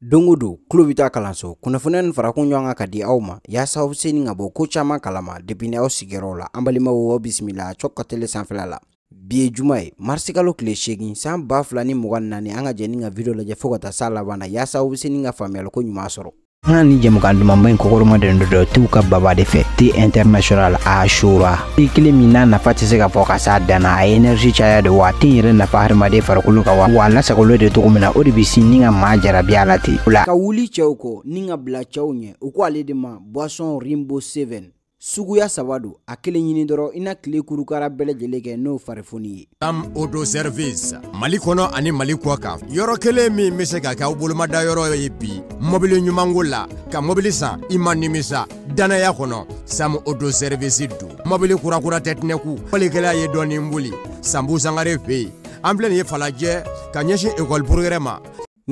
Don o don taa kalanso kunnafoniya nin farakun ɲɔgɔn kan ka di aw ma yaasa aw bɛ ka bɔ ko caman kalama depine aw sigiyɔrɔ la an balimaw aw bisimila cɔk ka tele sanfɛla la bi ye juma ye marisi kalo tile seegin san ba fila ni mugan nani anga an ka nin ka video lajɛ fo ka sala s'a laban na yaasa nga bɛ se nin ka sɔrɔ ni jamukan duman ba ɲi kɔkɔrɔmaden dɔ dɔ t'u ka baba de fɛ t international ashura shura i kelen min n'a nafa tɛ se ka fɔ ka s'a danna a ye ɛnɛrisi caya de wa a yɛrɛ nafa hadamaden farikolo ka wa wa lasagolo de togo min na o de be si ni ka maa jarabi a la ten ka wuli cɛw kɔ ni ka bila cɛw ɲɛ u ko ale de ma boisson rimbo 7 suguya saba don a kelen ɲini dɔrɔn i na tile kurukara bɛɛ lajɛlen kɛ n'o farifoni ye am odo service mali kɔnɔ ani mali kɔ kan yɔrɔ kelen min be se ka kɛ aw bolomada yɔrɔ ye bi mɔbili ɲumanko la ka mɔbili san i ma nimisa dannaya kɔnɔ sam odo servisi don mɔbili kurakura tɛ tinɛku walikɛla ye dɔɔnin boli sanbu sangare fe yen an filɛ nin ye falajɛ ka ɲɛsin ekɔli porogɛrɛ ma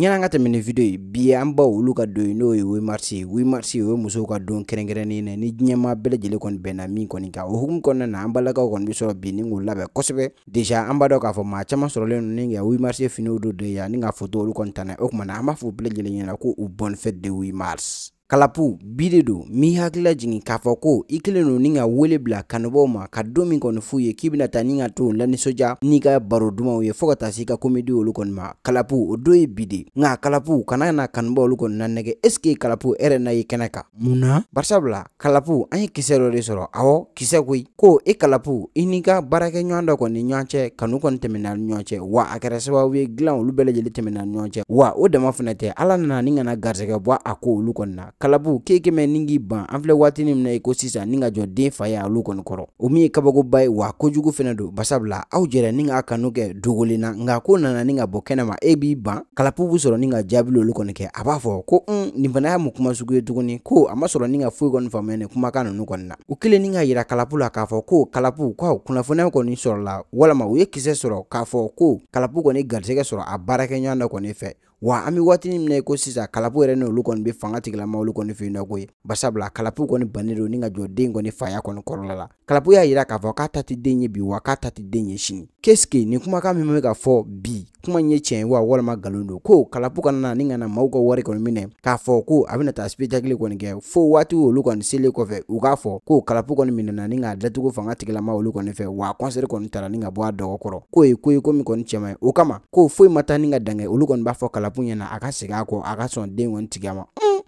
ɲɛna an ka tɛmɛ ni video ye bi an baw olu ka don ye n'o ye wemarisi ye wemarisi o ye musow ka don kɛrɛnkɛrɛnnen na ni diɲɛma bɛɛ lajɛlen kɔni bɛnna min kɔni kan o hukumu kɔnɔna na an balakaw kɔni bi sɔrɔ bi ni k'u labɛn kosɛbɛ deja an b'a dɔn k'a fɔ maa caman sɔrɔlen no ni ka wemarisi finiw do de ya ni ka foto olu kɔni tana o kumana an b'a fɔ bɛɛ lajɛlen ɲɛna ko u bonne fête de wemars kalapu bi do m'i hakilila jigin k'a fɔ ko i kelen do ni ka wele bila kanubaw ma ka don min kɔni f'u ye k'i bena ta ni ka to lanisɔdiya n'i ka baro dumanw ye fɔɔ ka taa se i ka komedi olu kɔni ma kalapu o don ye bi de nka kalapu kana na kanubaw olu kɔni na nɛgɛ eske kalapu ɛrɛ e, na ye kɛnɛ kan mun na barisabula kalapu an ye kisɛ dɔ de sɔrɔ awɔ kisɛ koyi ko i kalapu i n'i ka baarakɛ ɲɔgɔn dɔ kɔni ɲɔgɔn cɛ kanu kɔni tɛmɛna ni ɲɔgɔn cɛ wa a kɛra sababu ye gilan olu bɛɛ lajɛlen tɛmɛna ni ɲɔgɔn cɛ wa o dama fɛnɛ tɛ ala nana ni kana garisɛgɛ bɔ a ko olu kɔni na kalabu k'e kɛ mɛn k'i ban an filɛ waatini min na i ko sisan ni ka jɔ den fa ye olu kɔni kɔrɔ o min ye kabakoba ye wa kojugu fɛnɛ don basabula aw jɛrɛ ni k'a kanu kɛ dogolen na nka ko nana ni ka bɔ kɛnɛma e b'i ban kalapu be sɔrɔ ni ka jaabili olu kɔni kɛ a b'a fɔ ko un nin fana y'a mu kuma sugu ye tuguni ko a ma sɔrɔ ni ka foyi kɔni faamuya ni kumakan nunu kɔni na u kelen ni ka yira kalapu la k'a fɔ ko kalapu ko kunnafoniya kɔni sɔrɔla walama u ye kisɛ sɔrɔ k'a fɔ ko kalapu kɔni garisɛgɛ sɔrɔ a baarakɛɲɔgɔn dɔ kɔni fɛ wa an be waatini mina ye ko sisan kalapu yɛrɛ ni olu kɔni be fanga tigilama olu kɔni fe nɔ ko ye basabula kalapu kɔni banni do ni ka jɔ den kɔni faya kɔni kɔrɔla la kalapu y'a yira k'a fɔ k'a ta tɛ den ye bi wa k'a ta tɛ den ye sini keske nin kumakan min be ka fɔ bi kuma ye tiɲɛ wa walama galon do ko kalapu kana na ni kana maw ka wari kɔni minɛ k'a fɔ ko a bena taa spetakili kɔni kɛ fo waati olu kɔni sele kɔfɛ u k'a fɔ ko kalapu kɔni minɛna ni k'a datugu fanga tigilama olu kɔni fɛ wa kɔnsɛri kɔni tara ni ka bɔ a dɔgɔ kɔrɔ ko ye ko ye ko min kɔni cɛma ye o kama ko foyi ma ta ni ka dangɛ olu kɔni b'a fɔ kalapu kalapu ɲɛna a ka segin a kɔ a ka sɔn den kɔni tigɛ ma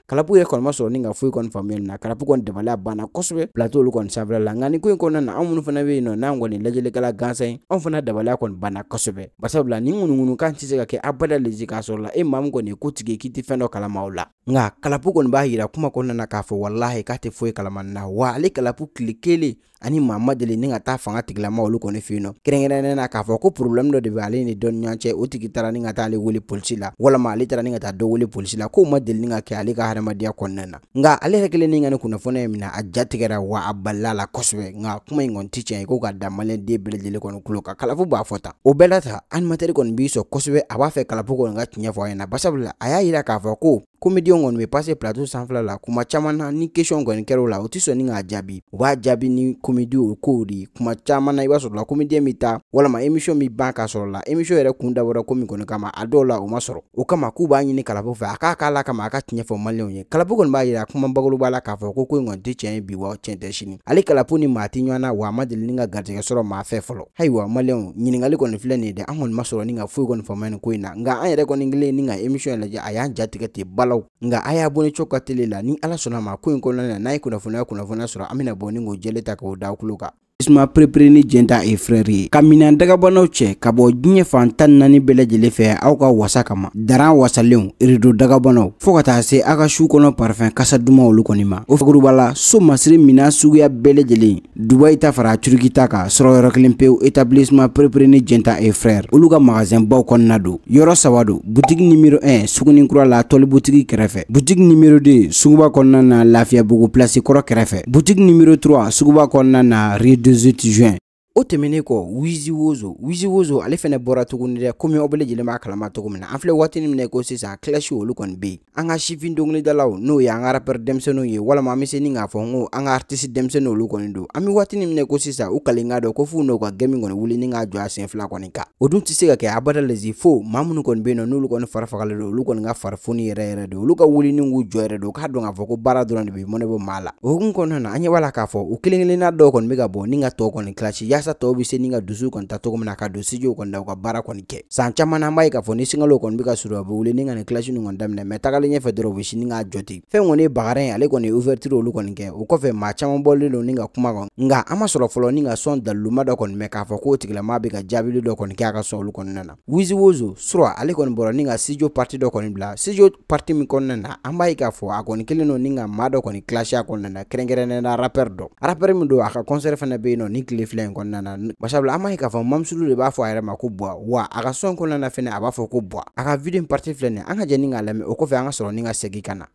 kalapu yɛrɛ kɔni ma sɔrɔ ni ka foyi kɔni faamuya nin na kalapu kɔni plateau olu kɔni sanfɛla la nka ko in na anw minnu fana bɛ yen nɔ n'an kɔni lajɛlikɛla gansan ye anw fana dabaliya kɔni banna kosɛbɛ barisabula nin ŋunuŋunu kan tɛ se ka abada lezi k'a sɔrɔ la e maa min kɔni ye ko tigi k'i tɛ fɛn dɔ kalama o la nka kalapu kɔni kuma kɔnɔna na k'a fɔ walahi k'a tɛ foyi na wa ale kalapu tile ani Mama deli ni ka taa fanga tigilama olu kɔni fe yen nɔ kɛrɛnkɛrɛnnen na k'a fɔ ko problème dɔ de be ale ni dɔ ɲɔgɔn cɛ o tigi tara ni ka taa ale wele polisi la walama ale tara ni ka taa dɔ wele polisi la k'o ma deli ni ka kɛ ale ka hadamadenya kɔnɔna na nka ale yɛrɛ kelen ni ka ni kunnafoniya ye mina a ja tigɛra wa a balila la kosɛbɛ nka kuma in kɔni ti tiɲɛ ye ko ka da maliyɛnden bɛɛ lajɛlen kɔni kulo kan kalafu b'a fɔ o bɛɛ lata animatɛri kɔni b'i sɔ kosɛbɛ a b'a fɛ kalafu kɔni ka tiɲɛ fɔ a ɲɛna basabula a y'a yira k'a fɔ ko komediɲɛw kɔni be pase plateau sanfɛla la kuma caaman na ni question kɔni kɛr'o la o tɛ sɔn ni k'a jaabi u b'a jaabi ni komedi o kow de ye kuma caaman na i b'a sɔrɔla komediyɛn be ta walama émission be ban k'a sɔrɔ la émission yɛrɛ kun dabɔra ko kɔni kama a dɔw la o ma sɔrɔ o kama k'u b'a ɲini kalafo fɛ a k'a k'a la kama a ka tiɲɛ fɔ maliyɛnw ye kalafo kɔni b'a yira kuma bagoloba la k'a fɔ ko ko in kɔni tɛ tiɲɛ ye bi wa tiɲɛ tɛ sini ale kalafo ni maa tɛ ɲɔgɔn na wa a ma deli ni ka garijɛgɛ sɔrɔ maa fɛ fɔlɔ ayiwa maliyɛnw ɲiningali kɔni filɛ nin ye dɛ an kɔni ma sɔrɔ ni ka foyi kɔni faamuya nin ko in na nka an yɛrɛ kɔni kelen ni ka émission lajɛ a y'an jatigɛ ten balaw nka a y'a bonni cogo ka tele la ni ala sɔnna ma ko ɲi kɔnɔna na n'a ye kunnafoniya kunnafoniya sɔrɔ an bena bɔ ni k'o jɛle ta k'o da kan isuma perepere ni jenta e frɛri ye ka minan dagabanaw cɛ ka bɔ diɲɛ fan tan naani bɛɛ fɛ aw ka wasa kama daran wasalenw redo dagabanaw fɔɔ ka taa se a ka suu kɔnɔ parifɛn kasa duman olu kɔni ma o faguruba so masiri minan suguya bɛlajɛlen lajɛlen dubayi ta fara turiki ta kan sɔrɔ yɔrɔ kelen pewu etablissement perepere ni jenta e frɛre olu ka magazɛnbaw kɔnɔna don yɔrɔ saba don butigi nimero 1 sugunikura la tɔli butigi kɛrɛfɛ butigi nimero 2 suguba kɔnɔna na lafiyabugu plasi kɔrɔ kɛrɛfɛ butigi nimero 3 suguba kɔnɔna na redu 18 juin o tɛmɛnen kɔ wizi wozo wizi wozo ale fɛnɛ bɔra tuguni dɛ komi aw bɛlajɛlen b'a kalama cogo min na an filɛ waatini minɛ ko sisan kilasi olu kɔni be an ka sifin dongilidalaw n'o ye an ka rapɛr denmisɛnuw ye walama an be se ni k'a fɔ ko an ka artisi denmisɛni olu kɔni don an be waatini minɛ ko sisan u kalen ka dɔ ko fuu n'o ka gɛmi kɔni wuli ni k'a jɔ a sen fila kɔni ka o dun tɛ se ka kɛ abada lezi fo ma minnu kɔni be nɔ n'olu kɔni farifagalen don olu kɔni ka farifoni yɛrɛ yɛrɛ don olu ka wuli ni k'u jɔ yɛrɛ do k'a dɔn k'a fɔ ko baara dɔrɔn de be mɔnɛ la o hukumu kɔnɔna na an ɲɛ b'a la k'a fɔ u kelen kelenna dɔw kɔni be ka bɔ ni ka tɔɔ kɔni kilasi yasa tɔw bi se ni ka dusu kɔni ta cogo min na ka don sijow kɔni da u ka baara kɔni kɛ san caman na an b'a ye k'a fɔ ni singalo kɔni be ka suru a be wuli ni ka nin kilasi nu kɔni daminɛ mɛ tagalen ɲɛfɛ dɔrɔn u be sini k'a jɔ ten fɛn kɔni ye bagarɛ ye ale kɔni ye ouverture olu kɔni kɛ o kɔfɛ maa caaman bɔlen don ni ka kuma kɔn nga an ma sɔrɔ fɔlɔ ni ka sɔn daliluma dɔ kɔni mɛn k'a fɔ k'o tigilamaa be ka jaabili dɔ kɔni kɛ a ka sɔn olu kɔnɔna na wizi wozo sura ale kɔni bɔra ni ka sijo parti dɔ kɔni bila sijo parti min kɔnɔna na an b'a ye k'a fɔ a kɔni kelen don ni ka maa dɔ kɔni kilasi a kɔnɔna na kɛrɛnkɛrɛnnɛna rapɛr dɔ rapɛr min don a ka kɔnsɛrɛ fɛnɛ be yen nɔ ni kile filɛ in kɔnɔna nana basabula an b'a ye k'a fɔ mamusulu de b'a fɔ a yɛrɛ ma ko bwa wa a ka sɔn kɔnɔna na fɛnɛ a b'a fɔ ko bwa a ka video parti filɛ nin an ka jɛ ni k'a lamɛn o kɔfɛ an ka sɔrɔ ni ka segi ka na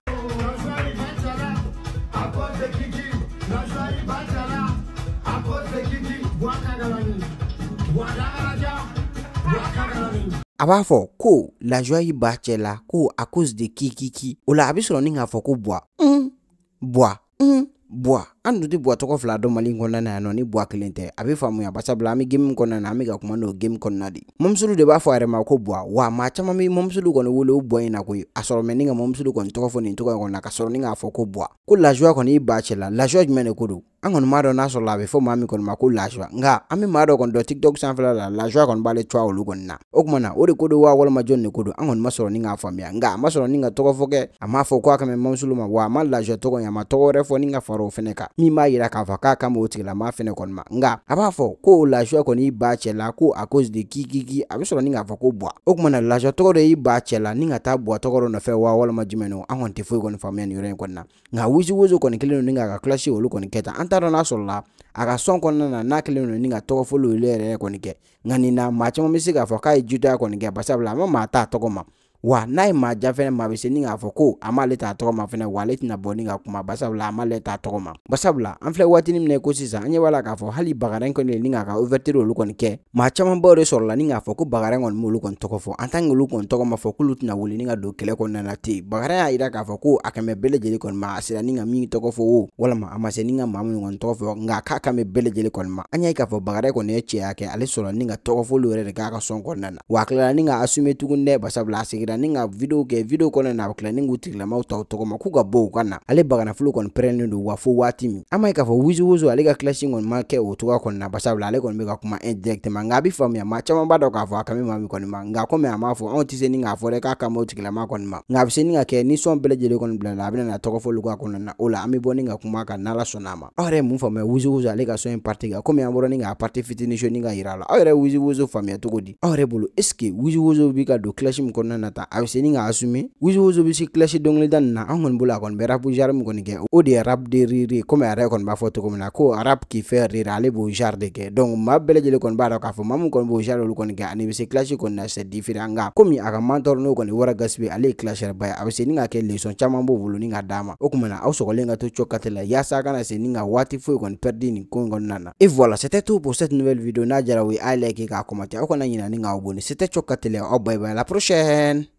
a b'a fɔ ko la joie y'i ba cɛ la ko à cause de kikiki o la a be sɔrɔ ni k'a fɔ ko bwa un bwa un Buwa an dun tɛ Buwa tɔgɔ fila dɔn Mali kɔnɔna na yan nɔ ni Buwa kelen tɛ a bɛ faamuya barisabula an bɛ game kɔnɔna na an bɛ ka kuma n'o game kɔnɔna de mɔmusulu de b'a fɔ a yɛrɛ ma ko Buwa wa maa caman bɛ mɔmusulu kɔni wele o Buwa in na koyi a sɔrɔ mɛ ni ka mɔmusulu kɔni tɔgɔ fɔ nin cogoya in kɔni ka sɔrɔ ni k'a fɔ ko Buwa ko lajoie kɔni i ba cɛ la lajoie jumɛn de ko don an kɔni m'a dɔn n'a sɔrɔ a bɛ fɔ maa min kɔni ma ko lajoie nka an bɛ maa dɔ kɔni dɔn TikTok sanfɛla la lajoie kɔni b'ale cogoya olu kɔni na o tuma o de ko don wa walima jɔn de ko don an kɔni ma sɔrɔ ni k'a faamuya nka a ma sɔrɔ ni ka tɔgɔ fɔ kɛ a m'a fɔ ko a ka mɔmusulu ma wa a ma lajoie tɔgɔ in a ma tɔgɔ wɛrɛ fɔ ni ka far'o sɔrɔ o fɛnɛ kan min b'a yira k'a fɔ k'a kama o tigilama fɛnɛ kɔni ma nka a b'a fɔ ko lafiya kɔni y'i ba cɛ la ko a cause de kikiki a bɛ sɔrɔ ni k'a fɔ ko buwa o kumana lafiya tɔgɔ dɔ y'i ba cɛ la ni ka taa buwa tɔgɔ dɔ nɔfɛ wa walima jumɛn no an kɔni tɛ foyi kɔni faamuya nin yɔrɔ in kɔni na nka wusuwoso kɔni kelen don ni k'a ka kilasi olu kɔni kɛ tan an t'a dɔn n'a sɔrɔ a ka sɔn kɔnɔna na n'a kelen don ni ka tɔgɔ fɔli olu yɛrɛ kɔni kɛ nka nin na maa caman bɛ se k'a fɔ k'a ye jidaya kɔni kɛ barisabula a ma maa t'a tɔgɔ ma wa n'a ye maa ja fɛnɛ ma a bɛ se ni k'a fɔ ko a m'ale t'a tɔgɔ ma fɛnɛ wa ale tɛna bɔ ni ka kuma basabula a m'ale t'a tɔgɔ ma basabula an filɛ waatinin min na ko sisan an ɲɛ b'a la k'a fɔ hali bagara in kɔni ni k'a ka ouverture olu kɔni kɛ ma camanbaw de sɔrɔla ni k'a fɔ ko bagara in kɔni m'olu kɔni tɔgɔ fɔ en tant que olu kɔni tɔgɔ ma fɔ k'olu tɛna wuli ni ka don kɛlɛ kɔnɔna na ten bagara y'a yira k'a fɔ ko a kan bɛ kɔni ma a sera ni ka min tɔgɔ fɔ o walama a ma se ni ka maa minnu kɔni tɔgɔ fɔ nka k'a kamɛ bɛ bɛɛ kɔni ma an y'a ye k'a fɔ bagara kɔni ye cɛya kɛ ale sɔrɔ ni ka tɔgɔ fɔli yɛrɛ de k'a ka sɔn kɔnɔna na wa a tilala ni ka assumer tuguni dɛ basabula a segira kira ninga video ke video kɔnɔ na kira ningu tila ni k'u tigilamaw ta o tɔgɔ ma k'u ka bɔ u ka na fulu kon kɔni ndu don wa fo waati min an b'a ye k'a fɔ ale ka clashing on make utoka kon cogoya kɔni na basabula ale kon mega kuma eject nka a bɛ faamuya maa ma b'a dɔn k'a fo a kami maa min kɔni ma nka komi a m'a fɔ anw tɛ se ni k'a fɔ dɛ k'a kama o ma kon ma nga bi bɛ se ni ka kɛ ni sɔn bɛɛ lajɛlen kɔni bila la a bɛna na tɔgɔ k'a kon na ola ami an bɛ kuma ka kuma kan n'ala sɔnna a ma aw yɛrɛ ye mun faamuya wusu ale ka sɔn in parti kan komi an bɔra ni k'a parti fitinin soni ka yira a la aw yɛrɛ wusu wusu faamuya cogo di aw yɛrɛ bolo est ce ka do clashing kon na na ta a be se ni k'a asume wusu wusu be si kilasi dɔngilida nin na an kɔni bolo a kɔni bɛ rapu jarmu kɔni kɛ o de ye rap de rire komi a yɛrɛ kɔni b'a fɔ cogo min na ko rap k'i fɛ rire ale b'o jar de kɛ donc ma bɛɛ lajɛlen kɔni b'a dɔn k'a fɔ ma min kɔni b'o jar olu kɔni kɛ ani be se kilasi kɔni na c'est différent nka komi a ka mantɔrɔ n'o kɔni wara gasibe ale ye kilasɛrɛba ye a be se ni ka kɛ lesɔn caaman b'o bolo ni ka d'a ma o kumana aw sɔgɔlen ka to cɔkate la y'asa a kana se ni ka waati foyi kɔni pɛrdi nin ko kɔnɔna na et voilà c'était tout pour cette nouvelle vidéo n'a jara o ye a like k'a commenter aw kana ɲina ni k'aw boni c'était cɔkatele aw bye bye la prochaine